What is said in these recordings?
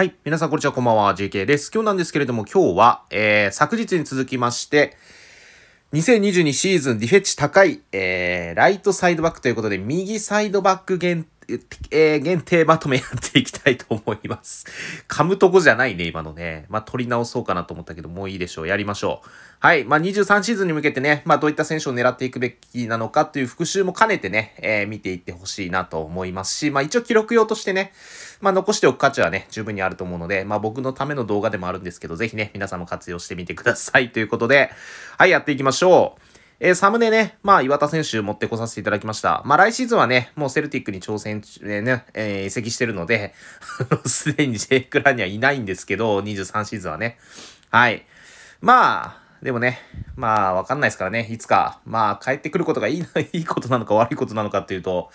はい。皆さん、こんにちは。こんばんは。JK です。今日なんですけれども、今日は、えー、昨日に続きまして、2022シーズンディフェッチ高い、えー、ライトサイドバックということで、右サイドバック限定、えー、限定まとめやっていきたいと思います。噛むとこじゃないね、今のね。まあ、取り直そうかなと思ったけど、もういいでしょう。やりましょう。はい。まあ、23シーズンに向けてね、まあ、どういった選手を狙っていくべきなのかという復習も兼ねてね、えー、見ていってほしいなと思いますし、まあ、一応記録用としてね、まあ、残しておく価値はね、十分にあると思うので、まあ、僕のための動画でもあるんですけど、ぜひね、皆さんも活用してみてください。ということで、はい、やっていきましょう。えー、サムネね、まあ、岩田選手持ってこさせていただきました。まあ、来シーズンはね、もうセルティックに挑戦、えー、ね、えー、移籍してるので、すでにジェイク・ラにはいないんですけど、23シーズンはね。はい。まあ、でもね、まあ、わかんないですからね、いつか、まあ、帰ってくることがいいな、いいことなのか悪いことなのかっていうと、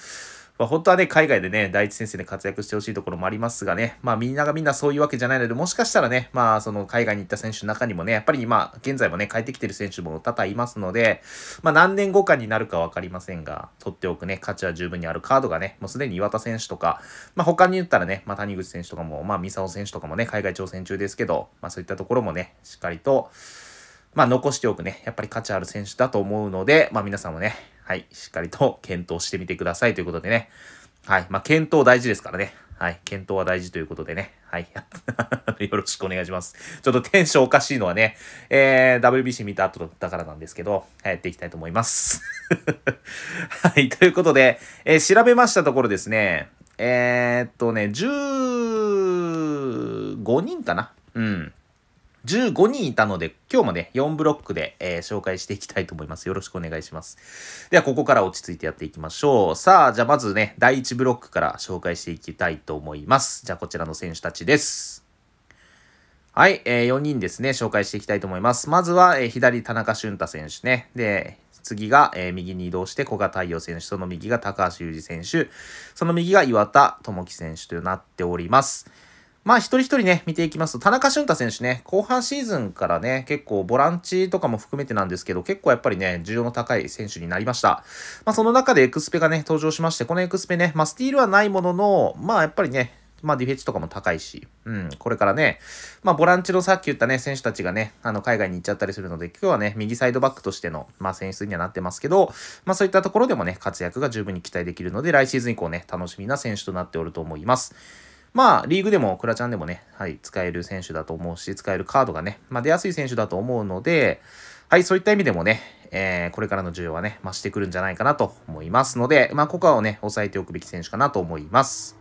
まあ、本当はね、海外でね、第一先生で活躍してほしいところもありますがね、まあみんながみんなそういうわけじゃないので、もしかしたらね、まあその海外に行った選手の中にもね、やっぱり今、現在もね、帰ってきてる選手も多々いますので、まあ何年後かになるかわかりませんが、取っておくね、価値は十分にあるカードがね、もうすでに岩田選手とか、まあ他に言ったらね、まあ谷口選手とかも、まあ三沢選手とかもね、海外挑戦中ですけど、まあそういったところもね、しっかりと、まあ残しておくね、やっぱり価値ある選手だと思うので、まあ皆さんもね、はい、しっかりと検討してみてくださいということでね。はい、まあ、検討大事ですからね。はい、検討は大事ということでね。はい。よろしくお願いします。ちょっとテンションおかしいのはね、えー、WBC 見た後だからなんですけど、やっていきたいと思います。はい、ということで、えー、調べましたところですね、えー、っとね、15人かなうん。15人いたので、今日もね、4ブロックで、えー、紹介していきたいと思います。よろしくお願いします。では、ここから落ち着いてやっていきましょう。さあ、じゃあまずね、第1ブロックから紹介していきたいと思います。じゃあ、こちらの選手たちです。はい、えー、4人ですね、紹介していきたいと思います。まずは、えー、左、田中俊太選手ね。で、次が、えー、右に移動して、古賀太陽選手、その右が高橋裕二選手、その右が岩田智樹選手となっております。まあ一人一人ね、見ていきますと、田中俊太選手ね、後半シーズンからね、結構ボランチとかも含めてなんですけど、結構やっぱりね、需要の高い選手になりました。まあその中でエクスペがね、登場しまして、このエクスペね、まあスティールはないものの、まあやっぱりね、まあディフェッチとかも高いし、うん、これからね、まあボランチのさっき言ったね、選手たちがね、あの海外に行っちゃったりするので、今日はね、右サイドバックとしての、まあ選出にはなってますけど、まあそういったところでもね、活躍が十分に期待できるので、来シーズン以降ね、楽しみな選手となっておると思います。まあ、リーグでもクラちゃんでもね、はい、使える選手だと思うし、使えるカードがね、まあ、出やすい選手だと思うので、はい、そういった意味でもね、えー、これからの需要はね、増してくるんじゃないかなと思いますので、まあ、ここはをね、抑えておくべき選手かなと思います。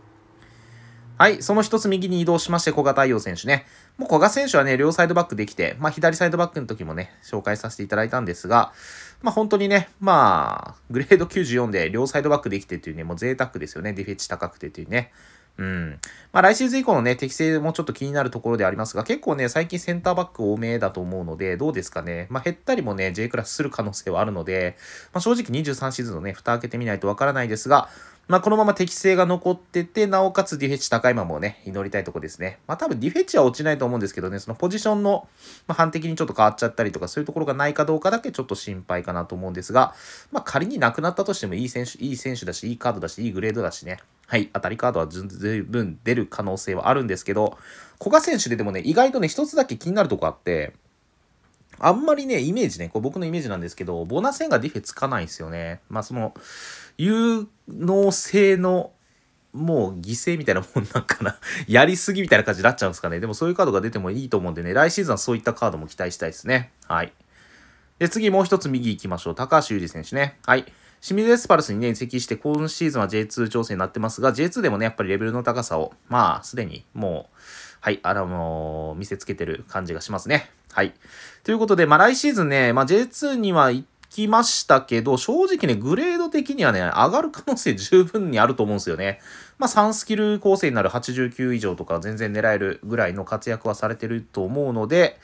はい、その一つ右に移動しまして、小賀太陽選手ね。もう古賀選手はね、両サイドバックできて、まあ、左サイドバックの時もね、紹介させていただいたんですが、まあ、本当にね、まあ、グレード94で両サイドバックできてっていうね、もう贅沢ですよね、ディフェッチ高くてっていうね。うん。まあ来シーズン以降のね、適性もちょっと気になるところでありますが、結構ね、最近センターバック多めだと思うので、どうですかね。まあ減ったりもね、J クラスする可能性はあるので、まあ正直23シーズンのね、蓋開けてみないとわからないですが、まあ、このまま適性が残ってて、なおかつディフェッチ高いままをね、祈りたいとこですね。まあ、多分ディフェッチは落ちないと思うんですけどね、そのポジションの、まあ、反的にちょっと変わっちゃったりとか、そういうところがないかどうかだけちょっと心配かなと思うんですが、まあ、仮になくなったとしてもいい選手、いい選手だし、いいカードだし、いいグレードだしね、はい、当たりカードはぶ分出る可能性はあるんですけど、古賀選手ででもね、意外とね、一つだけ気になるとこあって、あんまりね、イメージね、こう僕のイメージなんですけど、ボナ戦がディフェつかないんですよね。まあその、有能性のもう犠牲みたいなもんなんかな やりすぎみたいな感じになっちゃうんですかね。でもそういうカードが出てもいいと思うんでね、来シーズンはそういったカードも期待したいですね。はい。で、次もう一つ右行きましょう。高橋祐二選手ね。はい。清水エスパルスにね、移籍して、今シーズンは J2 調整になってますが、J2 でもね、やっぱりレベルの高さを、まあ、すでにもう、はい、あの見せつけてる感じがしますね。はい。ということで、まあ来シーズンね、まあ J2 には行っきましたけど、正直ね、グレード的にはね、上がる可能性十分にあると思うんですよね。まあ、3スキル構成になる89以上とか全然狙えるぐらいの活躍はされてると思うので、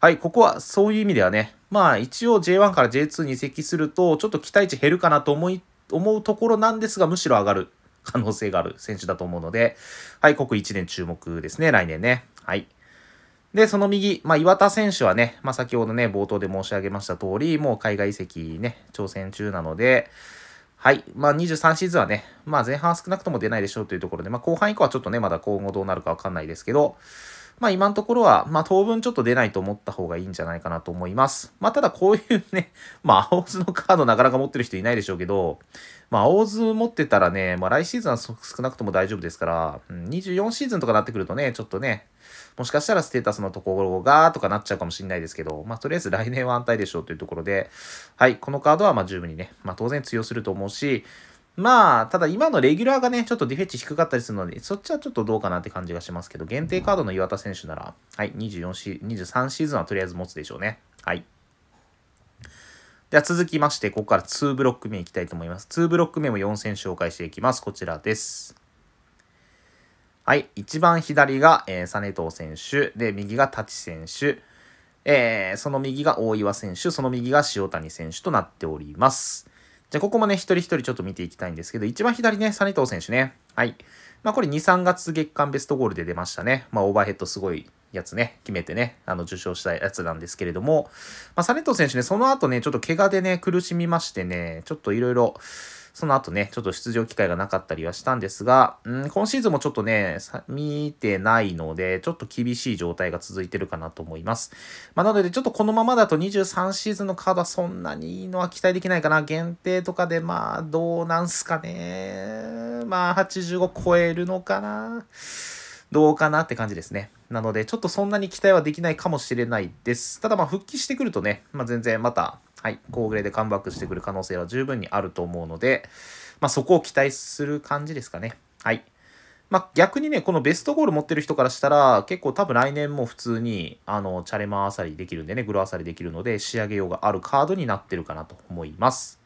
はい、ここはそういう意味ではね、まあ一応 J1 から J2 に移籍すると、ちょっと期待値減るかなと思い、思うところなんですが、むしろ上がる可能性がある選手だと思うので、はい、ここ1年注目ですね、来年ね。はい。で、その右、まあ、岩田選手はね、まあ、先ほどね、冒頭で申し上げました通り、もう海外移籍ね、挑戦中なので、はい。まあ、23シーズンはね、まあ、前半少なくとも出ないでしょうというところで、まあ、後半以降はちょっとね、まだ今後どうなるかわかんないですけど、まあ今のところは、まあ当分ちょっと出ないと思った方がいいんじゃないかなと思います。まあただこういうね、まあ青図のカードなかなか持ってる人いないでしょうけど、まあ青図持ってたらね、まあ来シーズンは少なくとも大丈夫ですから、24シーズンとかなってくるとね、ちょっとね、もしかしたらステータスのところがとかなっちゃうかもしれないですけど、まあとりあえず来年は安泰でしょうというところで、はい、このカードはまあ十分にね、まあ当然通用すると思うし、まあ、ただ今のレギュラーがね、ちょっとディフェッチ低かったりするので、そっちはちょっとどうかなって感じがしますけど、限定カードの岩田選手なら、はい、24シ23シーズンはとりあえず持つでしょうね。はい。では続きまして、ここから2ブロック目いきたいと思います。2ブロック目も4戦紹介していきます。こちらです。はい、一番左が、えー、サネト選手、で、右がタチ選手、えー、その右が大岩選手、その右が塩谷選手となっております。じゃあ、ここもね、一人一人ちょっと見ていきたいんですけど、一番左ね、サネトウ選手ね。はい。まあ、これ2、3月月間ベストゴールで出ましたね。まあ、オーバーヘッドすごいやつね、決めてね、あの、受賞したやつなんですけれども、まあ、サネトウ選手ね、その後ね、ちょっと怪我でね、苦しみましてね、ちょっといろいろ、その後ね、ちょっと出場機会がなかったりはしたんですが、うん、今シーズンもちょっとね、見てないので、ちょっと厳しい状態が続いてるかなと思います。まあ、なので、ちょっとこのままだと23シーズンのカードはそんなにいいのは期待できないかな。限定とかで、まあ、どうなんすかね。まあ、85超えるのかな。どうかなって感じですね。なので、ちょっとそんなに期待はできないかもしれないです。ただ、まあ、復帰してくるとね、まあ、全然また、はい、高グレでカムバックしてくる可能性は十分にあると思うので、まあ、そこを期待する感じですかね。はい。まあ、逆にね、このベストゴール持ってる人からしたら、結構多分来年も普通に、あの、チャレマーあさりできるんでね、グロあさりできるので、仕上げようがあるカードになってるかなと思います。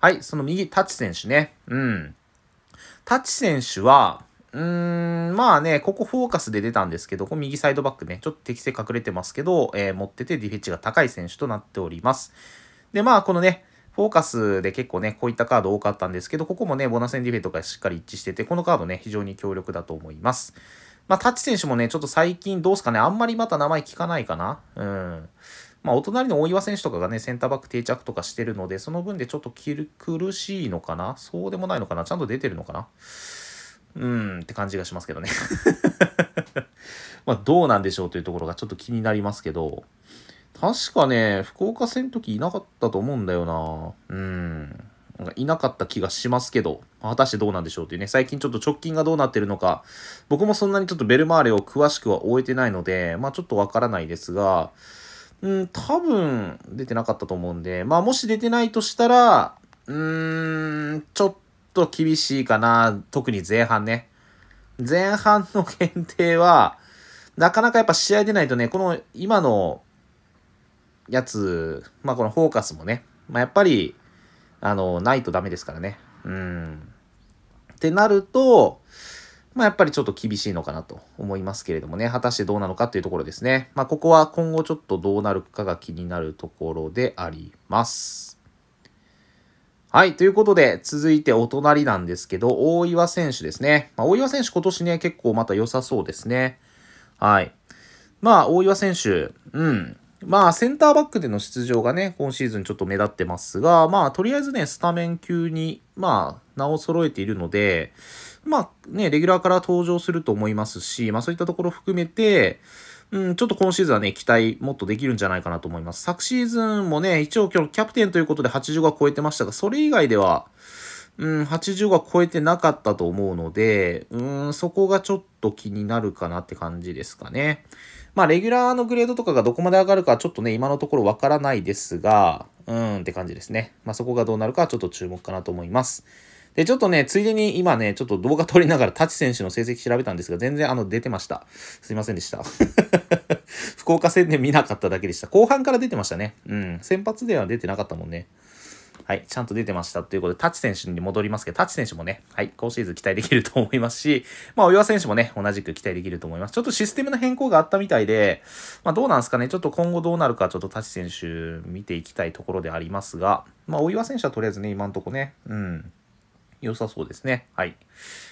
はい、その右、タッチ選手ね。うん。タッチ選手は、うーん、まあね、ここフォーカスで出たんですけど、こ右サイドバックね、ちょっと適正隠れてますけど、えー、持っててディフェッチが高い選手となっております。で、まあ、このね、フォーカスで結構ね、こういったカード多かったんですけど、ここもね、ボナスエンディフェとかしっかり一致してて、このカードね、非常に強力だと思います。まあ、タッチ選手もね、ちょっと最近どうすかね、あんまりまた名前聞かないかな。うん。まあ、お隣の大岩選手とかがね、センターバック定着とかしてるので、その分でちょっと苦しいのかなそうでもないのかなちゃんと出てるのかなうーんって感じがしますけどね まあどうなんでしょうというところがちょっと気になりますけど、確かね、福岡戦の時いなかったと思うんだよな。うん。なんかいなかった気がしますけど、果たしてどうなんでしょうっていうね、最近ちょっと直近がどうなってるのか、僕もそんなにちょっとベルマーレを詳しくは終えてないので、まあちょっとわからないですが、うん、多分出てなかったと思うんで、まあもし出てないとしたら、うーん、ちょっと厳しいかな。特に前半ね。前半の限定は、なかなかやっぱ試合出ないとね、この今のやつ、まあこのフォーカスもね、まあやっぱり、あの、ないとダメですからね。うん。ってなると、まあやっぱりちょっと厳しいのかなと思いますけれどもね、果たしてどうなのかっていうところですね。まあここは今後ちょっとどうなるかが気になるところであります。はい。ということで、続いてお隣なんですけど、大岩選手ですね。まあ、大岩選手今年ね、結構また良さそうですね。はい。まあ、大岩選手、うん。まあ、センターバックでの出場がね、今シーズンちょっと目立ってますが、まあ、とりあえずね、スタメン級に、まあ、名を揃えているので、まあ、ね、レギュラーから登場すると思いますし、まあ、そういったところ含めて、うん、ちょっと今シーズンはね、期待もっとできるんじゃないかなと思います。昨シーズンもね、一応今日キャプテンということで80は超えてましたが、それ以外では、うん、80は超えてなかったと思うので、うん、そこがちょっと気になるかなって感じですかね。まあ、レギュラーのグレードとかがどこまで上がるかちょっとね、今のところわからないですが、うんって感じですね。まあ、そこがどうなるかはちょっと注目かなと思います。で、ちょっとね、ついでに今ね、ちょっと動画撮りながら、タチ選手の成績調べたんですが、全然あの、出てました。すいませんでした。福岡戦で見なかっただけでした。後半から出てましたね。うん。先発では出てなかったもんね。はい、ちゃんと出てましたということで、タチ選手に戻りますけど、タチ選手もね、はい、今シーズン期待できると思いますし、まあ、お岩選手もね、同じく期待できると思います。ちょっとシステムの変更があったみたいで、まあ、どうなんですかね、ちょっと今後どうなるか、ちょっとタチ選手見ていきたいところでありますが、まあ、お岩選手はとりあえずね、今んとこね、うん。良さそうですね。はい。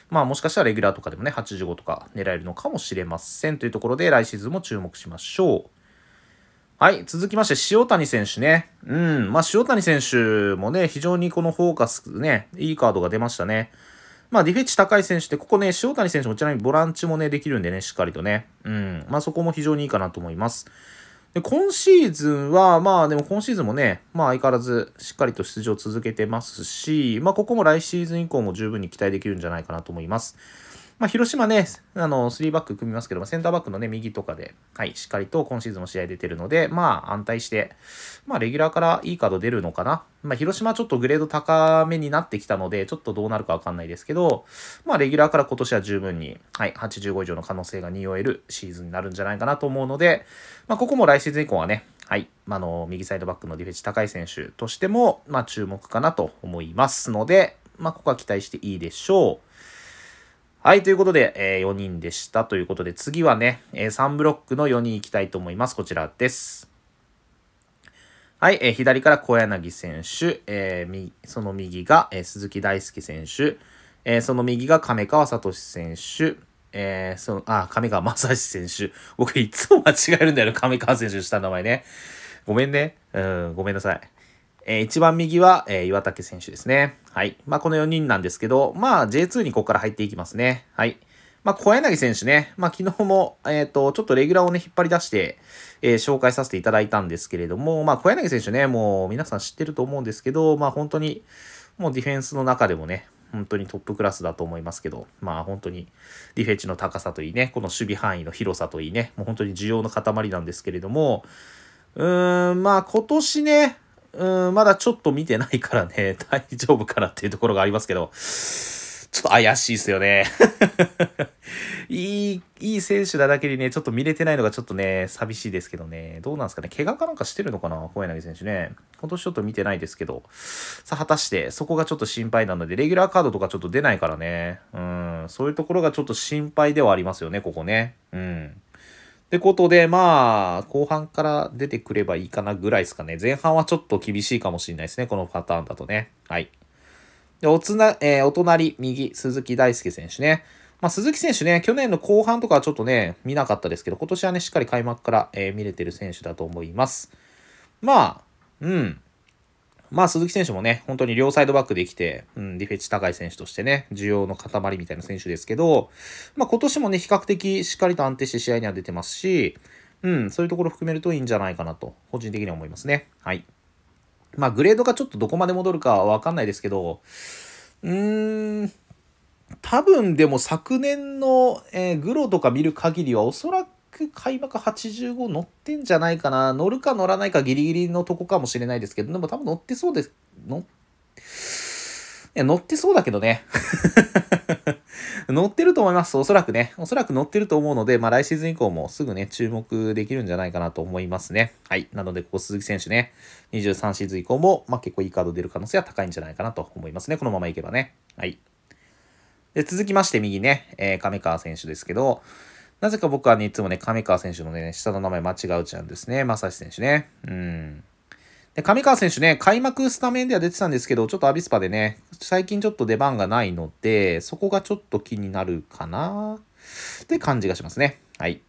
まあもしかしたらレギュラーとかでもね、85とか狙えるのかもしれませんというところで、来シーズンも注目しましょう。はい、続きまして、塩谷選手ね。うん、まあ、塩谷選手もね、非常にこのフォーカスね、いいカードが出ましたね。まあ、ディフェッチ高い選手って、ここね、塩谷選手もちなみにボランチもね、できるんでね、しっかりとね。うん、まあ、そこも非常にいいかなと思います。で、今シーズンは、まあでも今シーズンもね、まあ相変わらずしっかりと出場続けてますし、まあここも来シーズン以降も十分に期待できるんじゃないかなと思います。まあ、広島ね、あの、3バック組みますけども、センターバックのね、右とかで、はい、しっかりと今シーズンも試合出てるので、まあ、安泰して、まあ、レギュラーからいいカード出るのかな。まあ、広島はちょっとグレード高めになってきたので、ちょっとどうなるかわかんないですけど、まあ、レギュラーから今年は十分に、はい、85以上の可能性が匂えるシーズンになるんじゃないかなと思うので、まあ、ここも来シーズン以降はね、はい、まあの、右サイドバックのディフェンス高い選手としても、まあ、注目かなと思いますので、まあ、ここは期待していいでしょう。はい、ということで、えー、4人でした。ということで、次はね、えー、3ブロックの4人いきたいと思います。こちらです。はい、えー、左から小柳選手、えー、その右が、えー、鈴木大輔選手、えー、その右が亀川聡選手、えー、その、あ、亀川正史選手。僕いつも間違えるんだよ、亀川選手した名前ね。ごめんね。うん、ごめんなさい。えー、一番右は、えー、岩竹選手ですね。はい。まあ、この4人なんですけど、まあ、J2 にここから入っていきますね。はい。まあ、小柳選手ね、まあ、昨日も、えっ、ー、と、ちょっとレギュラーをね、引っ張り出して、えー、紹介させていただいたんですけれども、まあ、小柳選手ね、もう皆さん知ってると思うんですけど、まあ、本当に、もうディフェンスの中でもね、本当にトップクラスだと思いますけど、まあ本当にディフェンスの高さといいね、この守備範囲の広さといいね、もう本当に需要の塊なんですけれども、うーん、まあ今年ね、うん、まだちょっと見てないからね、大丈夫かなっていうところがありますけど、ちょっと怪しいですよね。いい、いい選手なだけにね、ちょっと見れてないのがちょっとね、寂しいですけどね。どうなんですかね。怪我かなんかしてるのかな小柳選手ね。今年ちょっと見てないですけど。さあ、果たして、そこがちょっと心配なので、レギュラーカードとかちょっと出ないからね。うん、そういうところがちょっと心配ではありますよね、ここね。うん。ってことで、まあ、後半から出てくればいいかなぐらいですかね。前半はちょっと厳しいかもしれないですね。このパターンだとね。はい。で、おつな、えー、お隣、右、鈴木大輔選手ね。まあ、鈴木選手ね、去年の後半とかはちょっとね、見なかったですけど、今年はね、しっかり開幕から、えー、見れてる選手だと思います。まあ、うん。まあ、鈴木選手もね、本当に両サイドバックできて、うん、ディフェッチ高い選手としてね、需要の塊みたいな選手ですけど、まあ、今年もね、比較的しっかりと安定して試合には出てますし、うん、そういうところ含めるといいんじゃないかなと、個人的には思いますね。はい。まあ、グレードがちょっとどこまで戻るかはわかんないですけど、うーん、多分でも昨年の、えー、グロとか見る限りはおそら局開幕85乗ってんじゃないかな。乗るか乗らないかギリギリのとこかもしれないですけど、でも多分乗ってそうです。乗い乗ってそうだけどね。乗ってると思います。おそらくね。おそらく乗ってると思うので、まあ来シーズン以降もすぐね、注目できるんじゃないかなと思いますね。はい。なので、ここ鈴木選手ね、23シーズン以降も、まあ結構いいカード出る可能性は高いんじゃないかなと思いますね。このままいけばね。はい。で、続きまして右ね、えー、亀川選手ですけど、なぜか僕はね、いつもね、上川選手のね、下の名前間違うちゃうんですね。正志選手ね。うん。で、上川選手ね、開幕スタメンでは出てたんですけど、ちょっとアビスパでね、最近ちょっと出番がないので、そこがちょっと気になるかなって感じがしますね。はい。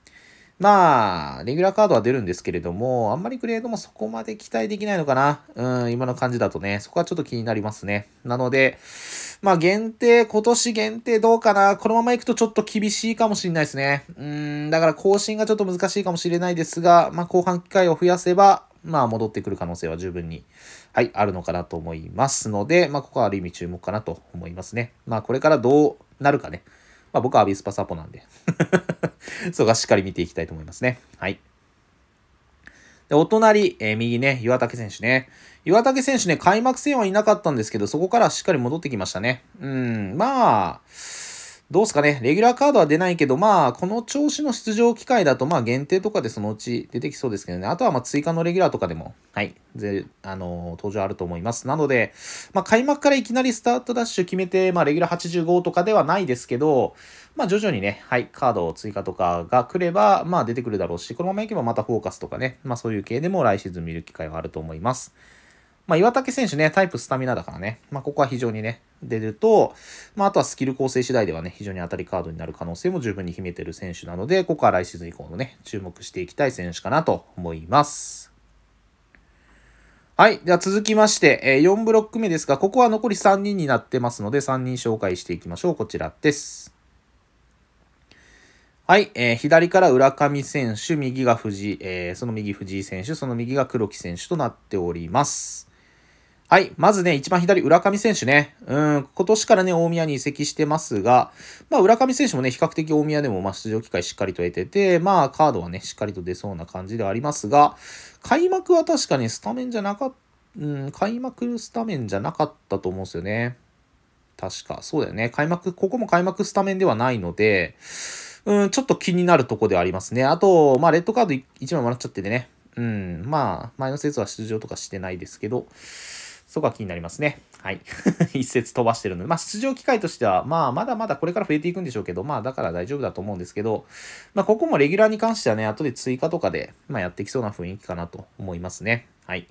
まあ、レギュラーカードは出るんですけれども、あんまりグレードもそこまで期待できないのかな。うん、今の感じだとね、そこはちょっと気になりますね。なので、まあ限定、今年限定どうかな。このまま行くとちょっと厳しいかもしれないですね。うん、だから更新がちょっと難しいかもしれないですが、まあ後半機会を増やせば、まあ戻ってくる可能性は十分に、はい、あるのかなと思いますので、まあここはある意味注目かなと思いますね。まあこれからどうなるかね。まあ、僕はアビスパサポなんで そこはしっかり見ていきたいと思いますね。はい。で、お隣、えー、右ね、岩竹選手ね。岩竹選手ね、開幕戦はいなかったんですけど、そこからしっかり戻ってきましたね。うん、まあ、どうすかね、レギュラーカードは出ないけど、まあ、この調子の出場機会だと、まあ、限定とかでそのうち出てきそうですけどね、あとはまあ追加のレギュラーとかでも、はい、ぜあのー、登場あると思います。なので、まあ、開幕からいきなりスタートダッシュ決めて、まあ、レギュラー85とかではないですけど、まあ、徐々にね、はい、カード追加とかが来れば、まあ、出てくるだろうし、このままいけばまたフォーカスとかね、まあ、そういう系でも来シーズン見る機会はあると思います。まあ、岩竹選手ね、タイプスタミナだからね、まあ、ここは非常にね、出ると、まあ、あとはスキル構成次第ではね、非常に当たりカードになる可能性も十分に秘めてる選手なので、ここは来シーズン以降のね、注目していきたい選手かなと思います。はい。では続きまして、え4ブロック目ですが、ここは残り3人になってますので、3人紹介していきましょう。こちらです。はい、えー、左から浦上選手、右が藤井、えー、その右藤井選手、その右が黒木選手となっております。はい。まずね、一番左、浦上選手ね。うん、今年からね、大宮に移籍してますが、まあ、浦上選手もね、比較的大宮でも、まあ、出場機会しっかりと得てて、まあ、カードはね、しっかりと出そうな感じではありますが、開幕は確かね、スタメンじゃなかった、うん、開幕スタメンじゃなかったと思うんですよね。確か、そうだよね。開幕、ここも開幕スタメンではないので、うん、ちょっと気になるとこではありますね。あと、まあ、レッドカード1枚もらっちゃっててね。うん、まあ、前の説は出場とかしてないですけど、そこは気になりますね。はい。一節飛ばしてるので、まあ、出場機会としては、まあ、まだまだこれから増えていくんでしょうけど、まあ、だから大丈夫だと思うんですけど、まあ、ここもレギュラーに関してはね、後で追加とかで、まあ、やってきそうな雰囲気かなと思いますね。はい。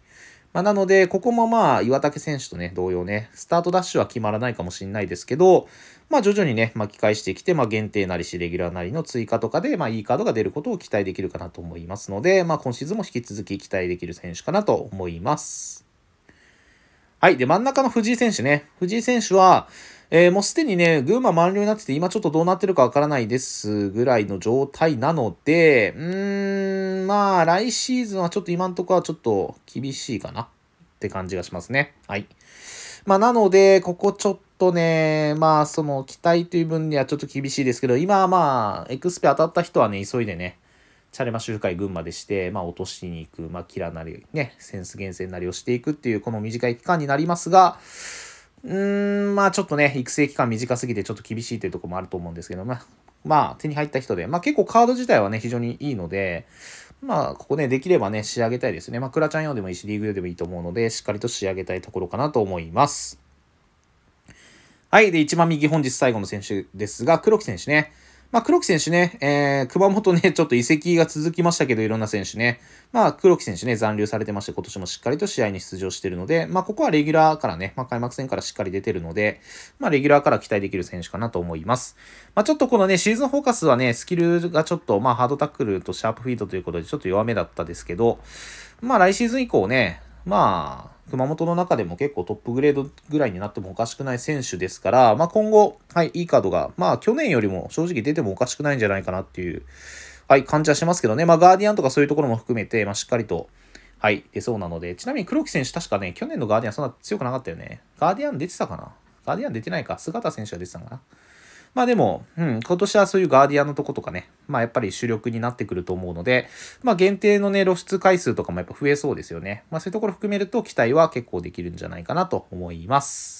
まあ、なので、ここもまあ、岩竹選手とね、同様ね、スタートダッシュは決まらないかもしれないですけど、まあ、徐々にね、巻き返してきて、まあ、限定なりし、レギュラーなりの追加とかで、まあ、いいカードが出ることを期待できるかなと思いますので、まあ、今シーズンも引き続き期待できる選手かなと思います。はい。で、真ん中の藤井選手ね。藤井選手は、えー、もうすでにね、群馬満了になってて、今ちょっとどうなってるかわからないですぐらいの状態なので、うーん、まあ、来シーズンはちょっと今んとこはちょっと厳しいかなって感じがしますね。はい。まあ、なので、ここちょっとね、まあ、その期待という分にはちょっと厳しいですけど、今はまあ、エクスペ当たった人はね、急いでね、チャレマ集会群馬でして、まあ、落としに行く、まあ、キラなり、ね、センス厳選なりをしていくっていう、この短い期間になりますが、うーん、まあちょっとね、育成期間短すぎてちょっと厳しいというとこもあると思うんですけど、まあ、まあ、手に入った人で、まあ結構カード自体はね、非常にいいので、まあ、ここね、できればね、仕上げたいですね。まあ、クラちゃん用でもいいし、リーグ用でもいいと思うので、しっかりと仕上げたいところかなと思います。はい。で、一番右、本日最後の選手ですが、黒木選手ね。まあ、黒木選手ね、えー、熊本ね、ちょっと移籍が続きましたけど、いろんな選手ね。まあ、黒木選手ね、残留されてまして、今年もしっかりと試合に出場してるので、まあ、ここはレギュラーからね、まあ、開幕戦からしっかり出てるので、まあ、レギュラーから期待できる選手かなと思います。まあ、ちょっとこのね、シーズンフォーカスはね、スキルがちょっと、まあ、ハードタックルとシャープフィードということで、ちょっと弱めだったですけど、まあ、来シーズン以降ね、まあ、熊本の中でも結構トップグレードぐらいになってもおかしくない選手ですから、まあ、今後、はい、いいカードが、まあ、去年よりも正直出てもおかしくないんじゃないかなっていう、はい、感じはしますけどね、まあ、ガーディアンとかそういうところも含めて、まあ、しっかりと、はい、出そうなので、ちなみに黒木選手、確かね、去年のガーディアンそんな強くなかったよね。ガーディアン出てたかなガーディアン出てないか、姿選手が出てたかなまあでも、うん、今年はそういうガーディアンのとことかね、まあやっぱり主力になってくると思うので、まあ限定のね、露出回数とかもやっぱ増えそうですよね。まあそういうところ含めると期待は結構できるんじゃないかなと思います。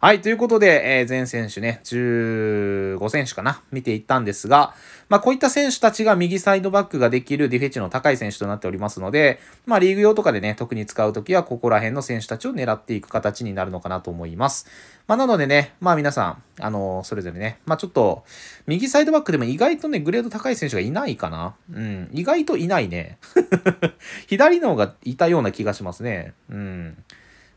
はい、ということで、えー、全選手ね、15選手かな、見ていったんですが、まあ、こういった選手たちが右サイドバックができるディフェッチの高い選手となっておりますので、まあ、リーグ用とかでね、特に使うときは、ここら辺の選手たちを狙っていく形になるのかなと思います。まあ、なのでね、まあ、皆さん、あのー、それぞれね、まあ、ちょっと、右サイドバックでも意外とね、グレード高い選手がいないかな。うん、意外といないね。左の方がいたような気がしますね。うん。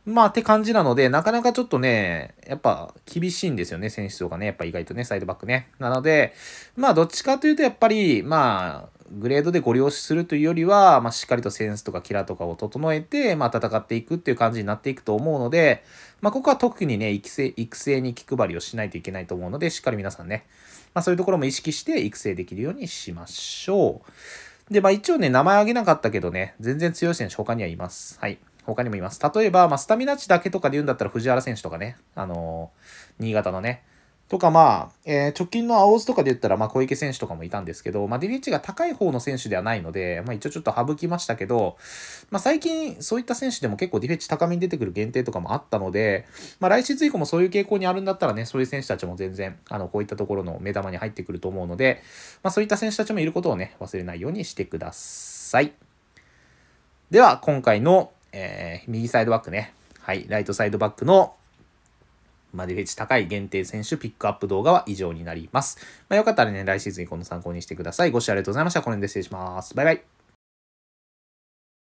まあって感じなので、なかなかちょっとね、やっぱ厳しいんですよね、選手とかね、やっぱ意外とね、サイドバックね。なので、まあどっちかというとやっぱり、まあ、グレードでご了承しするというよりは、まあ、しっかりとセンスとかキラとかを整えて、まあ、戦っていくっていう感じになっていくと思うので、まあ、ここは特にね、育成、育成に気配りをしないといけないと思うので、しっかり皆さんね、まあ、そういうところも意識して育成できるようにしましょう。で、まあ、一応ね、名前あげなかったけどね、全然強い選手他にはいます。はい。他にもいます。例えば、まあ、スタミナ値だけとかで言うんだったら藤原選手とかね、あのー、新潟のね、とかまあ、えー、直近の青津とかで言ったら、まあ、小池選手とかもいたんですけど、まあ、ッチが高い方の選手ではないので、まあ、一応ちょっと省きましたけど、まあ、最近そういった選手でも結構ディフェッチ高めに出てくる限定とかもあったので、まあ、来シーズン以降もそういう傾向にあるんだったらね、そういう選手たちも全然、あの、こういったところの目玉に入ってくると思うので、まあ、そういった選手たちもいることをね、忘れないようにしてください。では、今回のえー、右サイドバックね。はい、ライトサイドバックのマディレッジ高い限定選手ピックアップ動画は以上になります。まあ、よかったらね、来シーズンにこの参考にしてください。ご視聴ありがとうございました。この辺で失礼します。バイバイ。